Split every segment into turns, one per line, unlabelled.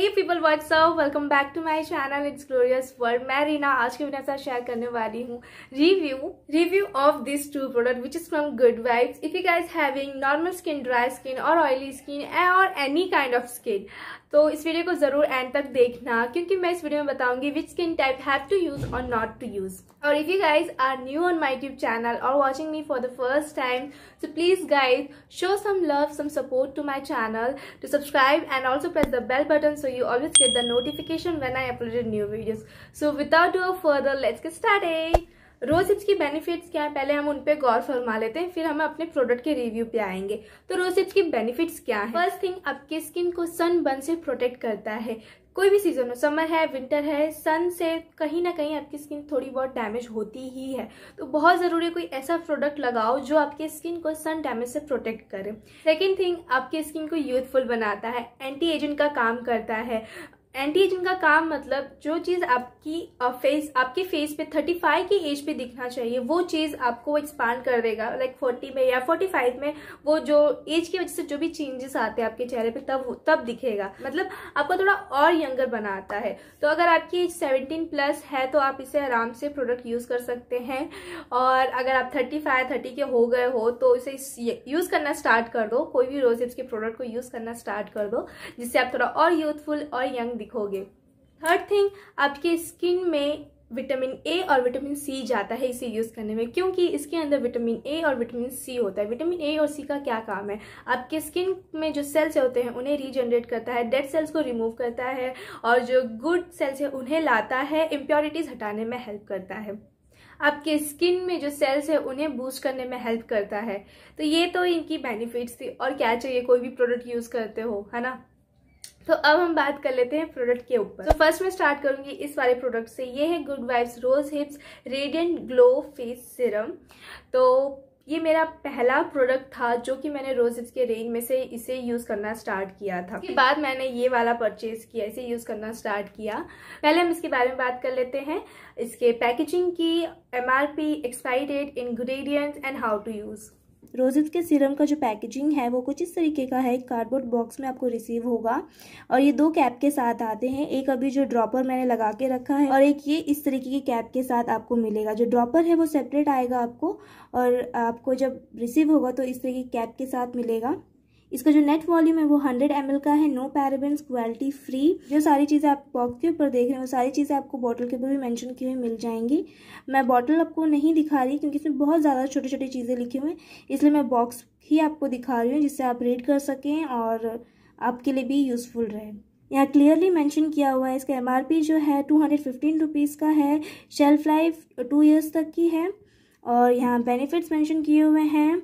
Hey people what's up welcome back to my channel it's glorious world मैं रीना आज के video साथ share करने वाली हूँ review review of this two product which is from Good Vibes if you guys having normal skin dry skin और oily skin और any kind of skin तो इस वीडियो को जरूर एंड तक देखना क्योंकि मैं इस वीडियो में बताऊंगी which skin type have to use और नॉट टू यूज और if you guys are new on my tube channel और watching me for the first time so please guys show some love some support to my channel to subscribe and also press the bell button so you always get the notification when I upload a new videos. So without doing further, let's get started. Rose hips की benefits क्या है पहले हम उन पर गौर फरमा लेते हैं फिर हम अपने प्रोडक्ट के रिव्यू पे आएंगे तो रोज सिप्स की बेनिफिट्स क्या है फर्स्ट थिंग आपकी स्किन को सन बन से प्रोटेक्ट करता है कोई भी सीजन हो समर है विंटर है सन से कहीं ना कहीं आपकी स्किन थोड़ी बहुत डैमेज होती ही है तो बहुत ज़रूरी कोई ऐसा प्रोडक्ट लगाओ जो आपकी स्किन को सन डैमेज से प्रोटेक्ट करे सेकेंड थिंग आपकी स्किन को यूथफुल बनाता है एंटी एजेंट का काम करता है एंटी एजिंग का काम मतलब जो चीज़ आपकी फेस आपके फेस पे 35 की एज पे दिखना चाहिए वो चीज़ आपको एक्सपांड कर देगा लाइक like 40 में या 45 में वो जो एज की वजह से जो भी चेंजेस आते हैं आपके चेहरे पे तब तब दिखेगा मतलब आपको थोड़ा और यंगर बनाता है तो अगर आपकी एज सेवनटीन प्लस है तो आप इसे आराम से प्रोडक्ट यूज़ कर सकते हैं और अगर आप थर्टी फाइव थर्टी के हो गए हो तो इसे यूज़ करना स्टार्ट कर दो कोई भी रोजेप्स के प्रोडक्ट को यूज़ करना स्टार्ट कर दो जिससे आप थोड़ा और यूथफुल और यंग दिखोगे थर्ड थिंग आपके स्किन में विटामिन ए और विटामिन सी जाता है इसे यूज़ करने में क्योंकि इसके अंदर विटामिन ए और विटामिन सी होता है विटामिन ए और सी का क्या काम है आपके स्किन में जो सेल्स होते हैं उन्हें रीजनरेट करता है डेड सेल्स को रिमूव करता है और जो गुड सेल्स है उन्हें लाता है इम्प्योरिटीज़ हटाने में हेल्प करता है आपके स्किन में जो सेल्स है उन्हें बूस्ट करने में हेल्प करता है तो ये तो इनकी बेनिफिट्स थी और क्या चाहिए कोई भी प्रोडक्ट यूज़ करते हो है ना तो अब हम बात कर लेते हैं प्रोडक्ट के ऊपर तो फर्स्ट मैं स्टार्ट करूंगी इस वाले प्रोडक्ट से ये है Good Vibes rose hips radiant glow face serum तो ये मेरा पहला प्रोडक्ट था जो कि मैंने हिप्स के रेंज में से इसे यूज़ करना स्टार्ट किया था उसके बाद मैंने ये वाला परचेज किया इसे यूज़ करना स्टार्ट किया पहले हम इसके बारे में बात कर लेते हैं इसके पैकेजिंग की MRP expiry date ingredients and how to use roses के सीरम का जो पैकेजिंग है वो कुछ इस तरीके का है एक कार्डबोर्ड बॉक्स में आपको रिसीव होगा और ये दो कैप के साथ आते हैं एक अभी जो ड्रॉपर मैंने लगा के रखा है और एक ये इस तरीके की कैप के साथ आपको मिलेगा जो ड्रॉपर है वो सेपरेट आएगा आपको और आपको जब रिसीव होगा तो इस तरीके की कैप के साथ मिलेगा इसका जो नेट वॉल्यूम है वो हंड्रेड एम का है नो पैराबिन क्वालिटी फ्री जो सारी चीज़ें आप बॉक्स के ऊपर देख रहे हैं वो सारी चीज़ें आपको बॉटल के ऊपर भी मैंशन की हुई मिल जाएंगी मैं बॉटल आपको नहीं दिखा रही क्योंकि इसमें बहुत ज़्यादा छोटी छोटी चीज़ें लिखी हुई हैं इसलिए मैं बॉक्स ही आपको दिखा रही हूँ जिससे आप रीड कर सकें और आपके लिए भी यूज़फुल रहे यहाँ क्लियरली मेंशन किया हुआ है इसका एमआरपी जो है टू हंड्रेड फिफ्टीन रुपीज़ का है शेल्फ लाइफ टू ईयर्स तक की है और यहाँ बेनिफिट्स मेंशन किए हुए हैं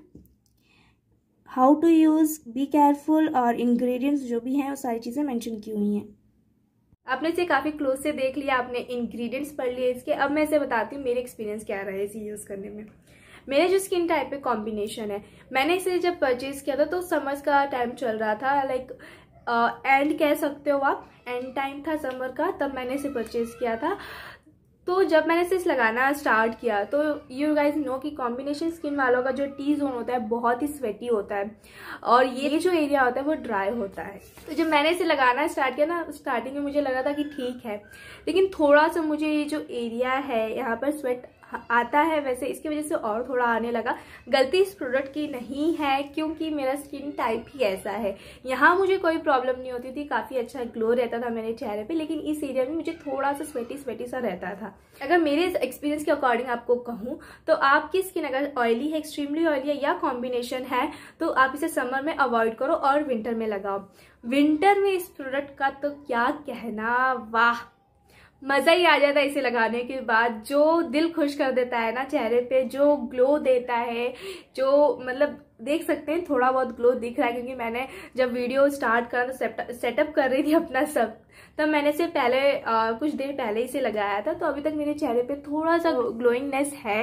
how to use be careful और इंग्रेडिएंट्स जो भी हैं वो सारी चीज़ें मेंशन की हुई हैं आपने इसे काफ़ी क्लोज से देख लिया आपने इंग्रेडिएंट्स पढ़ लिए इसके अब मैं इसे बताती हूँ मेरे एक्सपीरियंस क्या रहा है इसे यूज़ करने में मेरे जो स्किन टाइप पे कॉम्बिनेशन है मैंने इसे जब परचेज़ किया था तो समर्स का टाइम चल रहा था लाइक एंड uh, कह सकते हो आप एंड टाइम था समर का तब मैंने इसे परचेज़ किया था तो जब मैंने इसे लगाना स्टार्ट किया तो यू गाइज नो कि कॉम्बिनेशन स्किन वालों का जो टी जोन होता है बहुत ही स्वेटी होता है और ये जो एरिया होता है वो ड्राई होता है तो जब मैंने इसे लगाना स्टार्ट किया ना स्टार्टिंग में मुझे लगा था कि ठीक है लेकिन थोड़ा सा मुझे ये जो एरिया है यहाँ पर स्वेट आता है वैसे इसकी वजह से और थोड़ा आने लगा गलती इस प्रोडक्ट की नहीं है क्योंकि मेरा स्किन टाइप ही ऐसा है यहाँ मुझे कोई प्रॉब्लम नहीं होती थी काफ़ी अच्छा ग्लो रहता था मेरे चेहरे पे लेकिन इस एरिया में मुझे थोड़ा सा स्वेटी स्वेटी सा रहता था अगर मेरे एक्सपीरियंस के अकॉर्डिंग आपको कहूँ तो आपकी स्किन अगर ऑयली है एक्सट्रीमली ऑयली है या कॉम्बिनेशन है तो आप इसे समर में अवॉइड करो और विंटर में लगाओ विंटर में इस प्रोडक्ट का तो क्या कहना वाह मज़ा ही आ जाता है इसे लगाने के बाद जो दिल खुश कर देता है ना चेहरे पे जो ग्लो देता है जो मतलब देख सकते हैं थोड़ा बहुत ग्लो दिख रहा है क्योंकि मैंने जब वीडियो स्टार्ट कर सेटअप कर रही थी अपना सब तब मैंने इसे पहले आ, कुछ देर पहले इसे लगाया था तो अभी तक मेरे चेहरे पे थोड़ा सा ग्लोइंगनेस है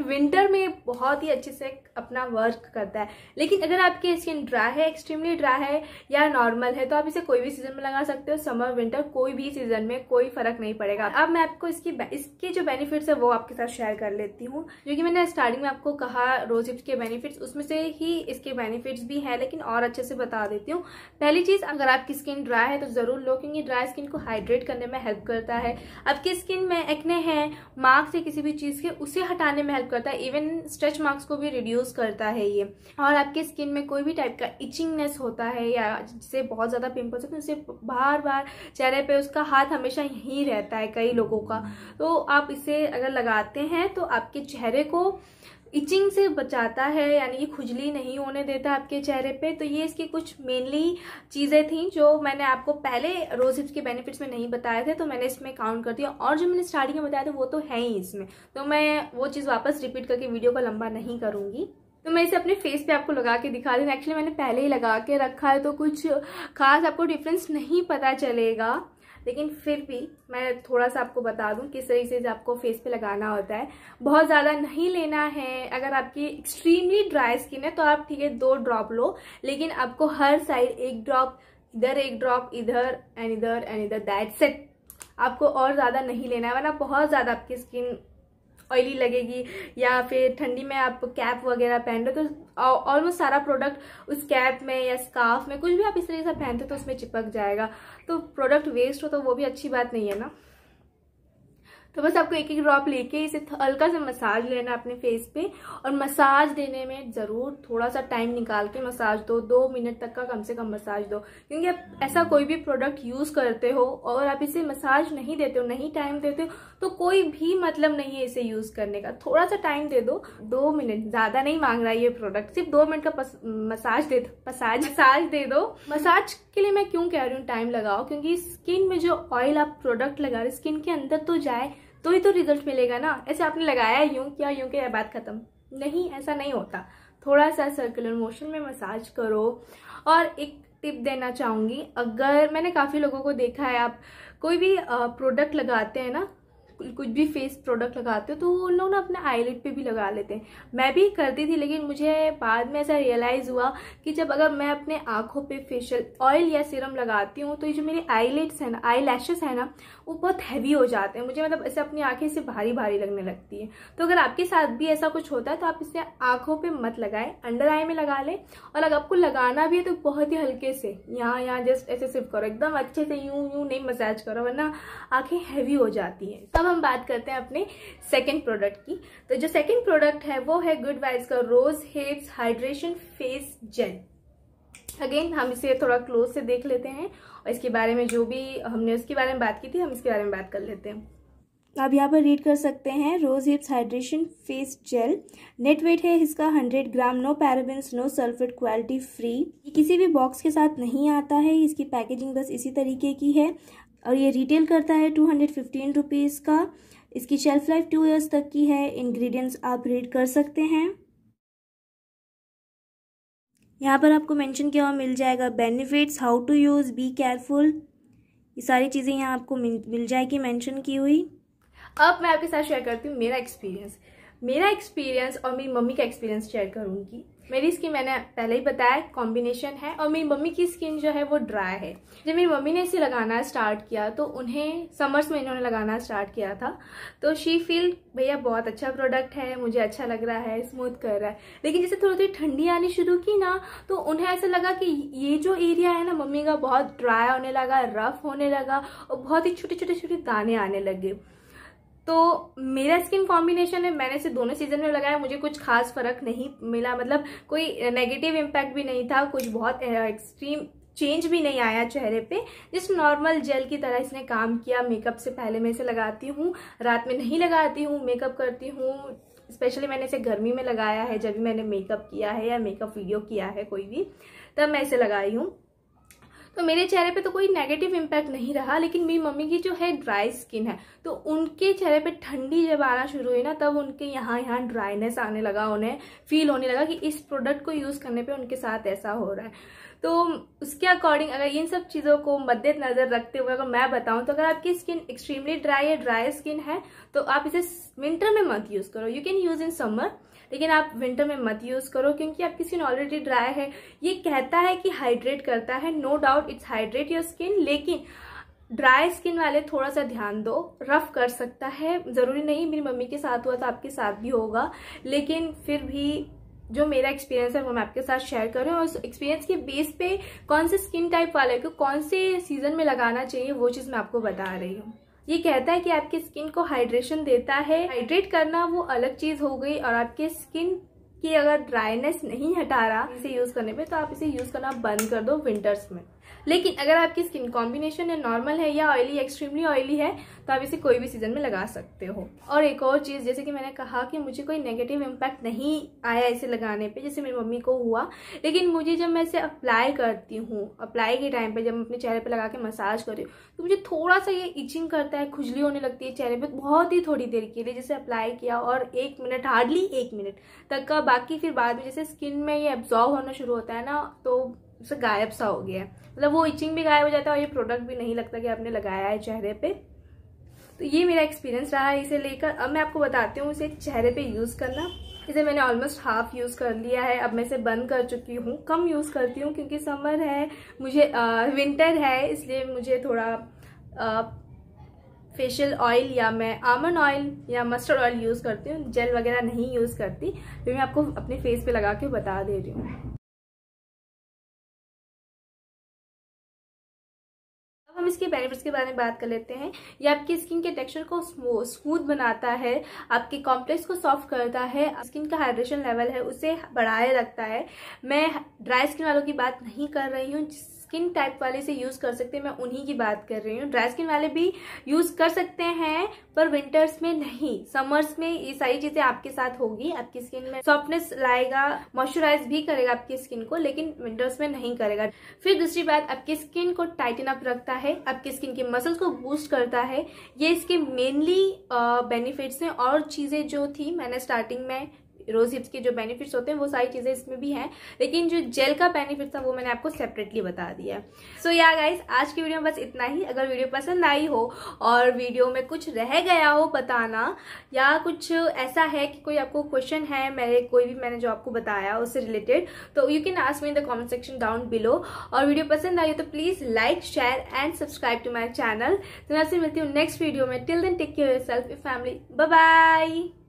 विंटर में बहुत ही अच्छे से अपना वर्क करता है लेकिन अगर आपकी स्किन ड्राई है एक्सट्रीमली ड्राई है या नॉर्मल है तो आप इसे कोई भी सीजन में लगा सकते हो समर विंटर कोई भी सीजन में कोई फर्क नहीं पड़ेगा अब मैं आपको इसकी इसके जो बेनिफिट्स है वो आपके साथ शेयर कर लेती हूँ जो कि मैंने स्टार्टिंग में आपको कहा रोज हिप्स के बेनिफिट्स उसमें से ही इसके बेनिफिट्स भी हैं लेकिन और अच्छे से बता देती हूँ पहली चीज़ अगर आपकी स्किन ड्राई है तो ज़रूर लो क्योंकि ड्राई स्किन को हाइड्रेट करने में हेल्प करता है आपकी स्किन में एक्ने हैं मार्क्स या किसी भी चीज़ के उसे हटाने में हेल्प करता है इवन स्ट्रेच मार्क्स को भी रिड्यूस करता है ये और आपके स्किन में कोई भी टाइप का इचिंगनेस होता है या जिससे बहुत ज़्यादा पिंपल्स होते हैं उससे बार बार चेहरे पे उसका हाथ हमेशा ही रहता है कई लोगों का तो आप इसे अगर लगाते हैं तो आपके चेहरे को इचिंग से बचाता है यानी कि खुजली नहीं होने देता आपके चेहरे पे तो ये इसकी कुछ मेनली चीज़ें थी जो मैंने आपको पहले रोज हिप्स के बेनिफिट्स में नहीं बताए थे तो मैंने इसमें काउंट कर दिया और जो मैंने स्टार्टिंग में बताया था वो तो है ही इसमें तो मैं वो चीज़ वापस रिपीट करके वीडियो को लंबा नहीं करूँगी तो मैं इसे अपने फेस पे आपको लगा के दिखा दी एक्चुअली मैंने पहले ही लगा के रखा है तो कुछ खास आपको डिफरेंस नहीं पता चलेगा लेकिन फिर भी मैं थोड़ा सा आपको बता दूं किस तरीके से आपको फेस पे लगाना होता है बहुत ज़्यादा नहीं लेना है अगर आपकी एक्सट्रीमली ड्राई स्किन है तो आप ठीक है दो ड्रॉप लो लेकिन आपको हर साइड एक ड्रॉप इधर एक ड्रॉप इधर एंड इधर एंड इधर दैट सेट आपको और ज़्यादा नहीं लेना है वरना बहुत ज़्यादा आपकी स्किन ऑयली लगेगी या फिर ठंडी में आप कैप वगैरह पहन रहे हो तो ऑलमोस्ट सारा प्रोडक्ट उस कैप में या स्कार्फ में कुछ भी आप इस तरीके से पहनते हो तो उसमें चिपक जाएगा तो प्रोडक्ट वेस्ट हो तो वो भी अच्छी बात नहीं है ना तो बस आपको एक एक ड्रॉप लेके इसे हल्का सा मसाज लेना अपने फेस पे और मसाज देने में ज़रूर थोड़ा सा टाइम निकाल के मसाज दो दो मिनट तक का कम से कम मसाज दो क्योंकि आप ऐसा कोई भी प्रोडक्ट यूज़ करते हो और आप इसे मसाज नहीं देते हो नहीं टाइम देते हो तो कोई भी मतलब नहीं है इसे यूज़ करने का थोड़ा सा टाइम दे दो दो मिनट ज़्यादा नहीं मांग रहा है ये प्रोडक्ट सिर्फ दो मिनट का मसाज दे दो मसाज मसाज दे दो मसाज के लिए मैं क्यों कह रही हूँ टाइम लगाओ क्योंकि स्किन में जो ऑयल आप प्रोडक्ट लगा रहे स्किन के अंदर तो जाए तो ही तो रिजल्ट मिलेगा ना ऐसे आपने लगाया यूं क्या यूं यह बात खत्म नहीं ऐसा नहीं होता थोड़ा सा सर्कुलर मोशन में मसाज करो और एक टिप देना चाहूँगी अगर मैंने काफ़ी लोगों को देखा है आप कोई भी प्रोडक्ट लगाते हैं ना कुछ भी फेस प्रोडक्ट लगाते हो तो उन लोग ना अपने आईलिड पे भी लगा लेते हैं मैं भी करती थी लेकिन मुझे बाद में ऐसा रियलाइज़ हुआ कि जब अगर मैं अपने आँखों पे फेशियल ऑयल या सीरम लगाती हूँ तो ये जो मेरे आईलिड्स हैं ना आई लैशेस हैं ना वो बहुत हैवी हो जाते हैं मुझे मतलब ऐसे अपनी आँखें से भारी भारी लगने लगती है तो अगर आपके साथ भी ऐसा कुछ होता है तो आप इसे आँखों पर मत लगाएं अंडर आई में लगा लें और अगर आपको लगाना भी है तो बहुत ही हल्के से यहाँ यहाँ जस्ट ऐसे सिर्फ करो एकदम अच्छे से यूं यूं नहीं मसाज करो वरना आँखें हैवी हो जाती हैं तब हम बात करते हैं अपने सेकंड प्रोडक्ट की तो जो सेकंड प्रोडक्ट है वो है गुड वाइज का rose hips hydration face gel again हम इसे थोड़ा क्लोज से देख लेते हैं और इसके बारे में जो भी हमने उसके बारे में बात की थी हम इसके बारे में बात कर लेते हैं आप यहाँ पर रीड कर सकते हैं rose hips hydration face gel net weight है इसका 100 gram no parabens no sulphate cruelty free ये किसी भी बॉक्स के साथ नहीं आता है इसकी पैकेजिंग बस इसी तरीके की है और ये रिटेल करता है टू हंड्रेड फिफ्टीन रुपीज़ का इसकी शेल्फ लाइफ टू ईयर्स तक की है इंग्रेडिएंट्स आप रीड कर सकते हैं यहाँ पर आपको मेंशन किया हुआ मिल जाएगा benefits how to use be careful ये सारी चीज़ें यहाँ आपको मिल जाएगी मेंशन की हुई अब मैं आपके साथ शेयर करती हूँ मेरा एक्सपीरियंस मेरा एक्सपीरियंस और मेरी मम्मी का एक्सपीरियंस शेयर करूँगी मेरी स्किन मैंने पहले ही बताया कॉम्बिनेशन है और मेरी मम्मी की स्किन जो है वो ड्राई है जब मेरी मम्मी ने इसे लगाना स्टार्ट किया तो उन्हें समर्स में इन्होंने लगाना स्टार्ट किया था तो शी फील भैया बहुत अच्छा प्रोडक्ट है मुझे अच्छा लग रहा है स्मूथ कर रहा है लेकिन जैसे थोड़ी थोड़ी ठंडी आनी शुरू की ना तो उन्हें ऐसा लगा कि ये जो एरिया है ना मम्मी का बहुत ड्राई होने लगा रफ होने लगा और बहुत ही छोटे छोटे छोटे दाने आने लगे तो मेरा स्किन कॉम्बिनेशन है मैंने इसे दोनों सीजन में लगाया मुझे कुछ खास फर्क नहीं मिला मतलब कोई नेगेटिव इम्पैक्ट भी नहीं था कुछ बहुत एक्सट्रीम चेंज भी नहीं आया चेहरे पे जिस नॉर्मल जेल की तरह इसने काम किया मेकअप से पहले मैं इसे लगाती हूँ रात में नहीं लगाती हूँ मेकअप करती हूँ स्पेशली मैंने इसे गर्मी में लगाया है जब भी मैंने मेकअप किया है या मेकअप वीडियो किया है कोई भी तब मैं इसे लगाई हूँ तो मेरे चेहरे पे तो कोई नेगेटिव इम्पैक्ट नहीं रहा लेकिन मेरी मम्मी की जो है ड्राई स्किन है तो उनके चेहरे पे ठंडी जब आना शुरू हुई ना तब उनके यहाँ यहाँ ड्राइनेस आने लगा उन्हें फील होने लगा कि इस प्रोडक्ट को यूज़ करने पर उनके साथ ऐसा हो रहा है तो उसके अकॉर्डिंग अगर इन सब चीज़ों को मद्देनजर नज़र रखते हुए अगर मैं बताऊँ तो अगर आपकी स्किन एक्सट्रीमली ड्राई या ड्राई स्किन है तो आप इसे विंटर में मत यूज़ करो you can use in summer लेकिन आप विंटर में मत यूज़ करो क्योंकि आपकी स्किन ऑलरेडी ड्राई है ये कहता है कि हाइड्रेट करता है no doubt it's hydrate your skin लेकिन ड्राई स्किन वाले थोड़ा सा ध्यान दो रफ कर सकता है ज़रूरी नहीं मेरी मम्मी के साथ हुआ तो आपके साथ भी होगा लेकिन फिर भी जो मेरा एक्सपीरियंस है वो मैं आपके साथ शेयर कर रही हूँ और उस एक्सपीरियंस के बेस पे कौन से स्किन टाइप वाले को कौन से सीजन में लगाना चाहिए वो चीज़ मैं आपको बता रही हूँ ये कहता है कि आपकी स्किन को हाइड्रेशन देता है हाइड्रेट करना वो अलग चीज हो गई और आपके स्किन की अगर ड्राइनेस नहीं हटा रहा इसे यूज करने में तो आप इसे यूज करना बंद कर दो विंटर्स में लेकिन अगर आपकी स्किन कॉम्बिनेशन है नॉर्मल है या ऑयली एक्सट्रीमली ऑयली है तो आप इसे कोई भी सीजन में लगा सकते हो और एक और चीज़ जैसे कि मैंने कहा कि मुझे कोई नेगेटिव इम्पैक्ट नहीं आया इसे लगाने पर जैसे मेरी मम्मी को हुआ लेकिन मुझे जब मैं इसे अप्लाई करती हूँ अप्लाई के टाइम पर जब अपने चेहरे पर लगा के मसाज करती हूँ तो मुझे थोड़ा सा ये इचिंग करता है खुजली होने लगती है चेहरे पर बहुत ही थोड़ी देर के लिए जैसे अप्लाई किया और एक मिनट हार्डली एक मिनट तक का बाकी फिर बाद में जैसे स्किन में ये एब्जॉर्व होना शुरू होता है ना तो से गायब सा हो गया है मतलब वो इचिंग भी गायब हो जाता है और ये प्रोडक्ट भी नहीं लगता कि आपने लगाया है चेहरे पे तो ये मेरा एक्सपीरियंस रहा है इसे लेकर अब मैं आपको बताती हूँ इसे चेहरे पे यूज़ करना इसे मैंने ऑलमोस्ट हाफ यूज़ कर लिया है अब मैं इसे बंद कर चुकी हूँ कम यूज़ करती हूँ क्योंकि समर है मुझे आ, विंटर है इसलिए मुझे थोड़ा आ, फेशियल ऑयल या मैं आमंड ऑयल या मस्टर्ड ऑयल यूज़ करती हूँ जेल वगैरह नहीं यूज़ करती फिर मैं आपको अपने फेस पे लगा के बता दे रही हूँ हम इसके बेनिफिट्स के बारे में बात कर लेते हैं ये आपकी स्किन के टेक्सचर को स्मूथ बनाता है आपके कॉम्प्लेक्स को सॉफ्ट करता है स्किन का हाइड्रेशन लेवल है उसे बढ़ाए रखता है मैं ड्राई स्किन वालों की बात नहीं कर रही हूँ स्किन टाइप वाले से यूज़ कर सकते हैं मैं उन्हीं की बात कर रही हूँ ड्राई स्किन वाले भी यूज़ कर सकते हैं पर विंटर्स में नहीं समर्स में ये सारी चीज़ें आपके साथ होगी आपकी स्किन में सॉफ्टनेस लाएगा मॉइस्चराइज भी करेगा आपकी स्किन को लेकिन विंटर्स में नहीं करेगा फिर दूसरी बात आपकी स्किन को टाइटन अप रखता है आपकी स्किन के मसल्स को बूस्ट करता है ये इसके मेनली बेनिफिट्स हैं और चीज़ें जो थी मैंने स्टार्टिंग में रोज हिप्स के जो बेनिफिट्स होते हैं वो सारी चीज़ें इसमें भी हैं लेकिन जो जेल का बेनिफिट था वो मैंने आपको सेपरेटली बता दिया सो या गाइज आज की वीडियो में बस इतना ही अगर वीडियो पसंद आई हो और वीडियो में कुछ रह गया हो बताना या कुछ ऐसा है कि कोई आपको क्वेश्चन है मेरे कोई भी मैंने जो आपको बताया उससे रिलेटेड तो you can ask me in the comment section down below और वीडियो पसंद आई हो तो please like share and subscribe to my channel तो मैं आपसे मिलती हूँ नेक्स्ट वीडियो में till then take care yourself family bye